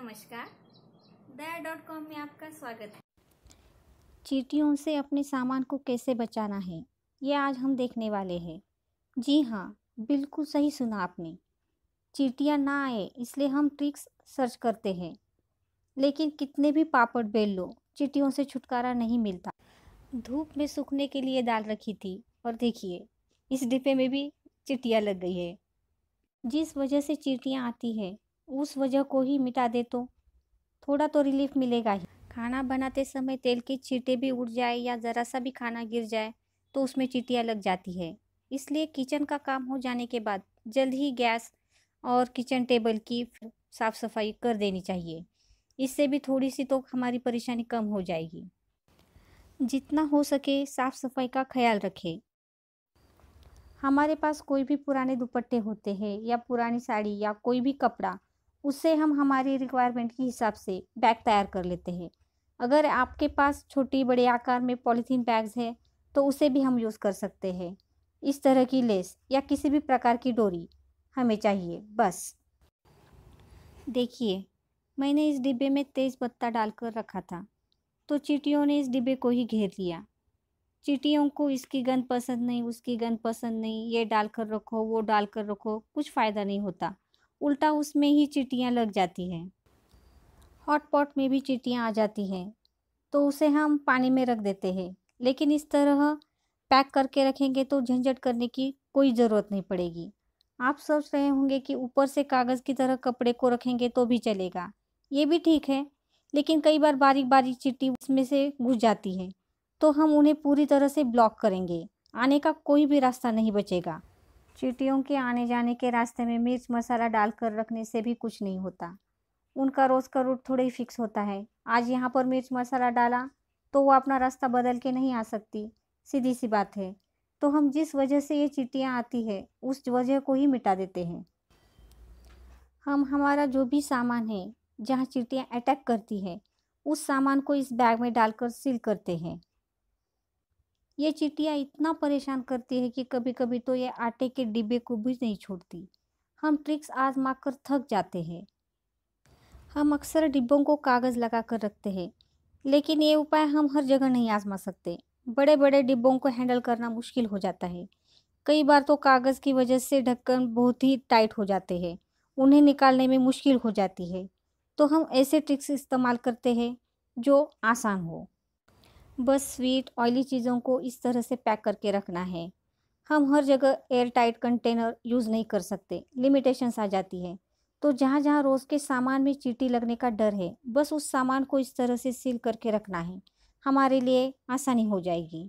नमस्कार दया dot com में आपका स्वागत है चीटियों से अपने सामान को कैसे बचाना है ये आज हम देखने वाले हैं जी हाँ बिल्कुल सही सुना आपने चीटियाँ ना आए इसलिए हम ट्रिक्स सर्च करते हैं लेकिन कितने भी पापड़ बेल लो चीटियों से छुटकारा नहीं मिलता धूप में सूखने के लिए दाल रखी थी और देखिए इस डिब्बे में भी चिटियाँ लग गई है जिस वजह से चीटियाँ आती है उस वजह को ही मिटा दे तो थोड़ा तो रिलीफ मिलेगा ही खाना बनाते समय तेल की चीटे भी उड़ जाए या ज़रा सा भी खाना गिर जाए तो उसमें चीटियाँ लग जाती है इसलिए किचन का काम हो जाने के बाद जल्द ही गैस और किचन टेबल की साफ़ सफाई कर देनी चाहिए इससे भी थोड़ी सी तो हमारी परेशानी कम हो जाएगी जितना हो सके साफ़ सफाई का ख्याल रखें हमारे पास कोई भी पुराने दुपट्टे होते हैं या पुरानी साड़ी या कोई भी कपड़ा उससे हम हमारी रिक्वायरमेंट के हिसाब से बैग तैयार कर लेते हैं अगर आपके पास छोटी बड़े आकार में पॉलीथीन बैग्स है तो उसे भी हम यूज़ कर सकते हैं इस तरह की लेस या किसी भी प्रकार की डोरी हमें चाहिए बस देखिए मैंने इस डिब्बे में तेज़ पत्ता डालकर रखा था तो चीटियों ने इस डिब्बे को ही घेर लिया चीटियों को इसकी गंद पसंद नहीं उसकी गंद पसंद नहीं ये डालकर रखो वो डालकर रखो कुछ फ़ायदा नहीं होता उल्टा उसमें ही चिटियाँ लग जाती है हॉट पॉट में भी चिटियाँ आ जाती हैं तो उसे हम पानी में रख देते हैं लेकिन इस तरह पैक करके रखेंगे तो झंझट करने की कोई ज़रूरत नहीं पड़ेगी आप सोच रहे होंगे कि ऊपर से कागज़ की तरह कपड़े को रखेंगे तो भी चलेगा ये भी ठीक है लेकिन कई बार बारीक बारीक चिट्टी उसमें से घुस जाती है तो हम उन्हें पूरी तरह से ब्लॉक करेंगे आने का कोई भी रास्ता नहीं बचेगा चीटियों के आने जाने के रास्ते में मिर्च मसाला डालकर रखने से भी कुछ नहीं होता उनका रोज़ का रूट थोड़ा ही फिक्स होता है आज यहाँ पर मिर्च मसाला डाला तो वो अपना रास्ता बदल के नहीं आ सकती सीधी सी बात है तो हम जिस वजह से ये चीटियाँ आती है उस वजह को ही मिटा देते हैं हम हमारा जो भी सामान है जहाँ चीटियाँ अटैक करती है उस सामान को इस बैग में डालकर सील करते हैं ये चीटियाँ इतना परेशान करती है कि कभी कभी तो ये आटे के डिब्बे को भी नहीं छोड़ती हम ट्रिक्स आजमा कर थक जाते हैं हम अक्सर डिब्बों को कागज़ लगा कर रखते हैं लेकिन ये उपाय हम हर जगह नहीं आजमा सकते बड़े बड़े डिब्बों को हैंडल करना मुश्किल हो जाता है कई बार तो कागज़ की वजह से ढक्कन बहुत ही टाइट हो जाते हैं उन्हें निकालने में मुश्किल हो जाती है तो हम ऐसे ट्रिक्स इस्तेमाल करते हैं जो आसान हो बस स्वीट ऑयली चीज़ों को इस तरह से पैक करके रखना है हम हर जगह एयर टाइट कंटेनर यूज़ नहीं कर सकते लिमिटेशंस आ जाती है तो जहाँ जहाँ रोज़ के सामान में चीटी लगने का डर है बस उस सामान को इस तरह से सील करके रखना है हमारे लिए आसानी हो जाएगी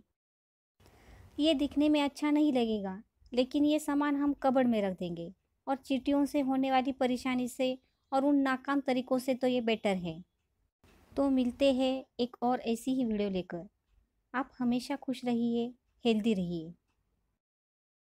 ये दिखने में अच्छा नहीं लगेगा लेकिन ये सामान हम कबड़ में रख देंगे और चीटियों से होने वाली परेशानी से और उन नाकाम तरीक़ों से तो ये बेटर है तो मिलते हैं एक और ऐसी ही वीडियो लेकर आप हमेशा खुश रहिए हेल्दी रहिए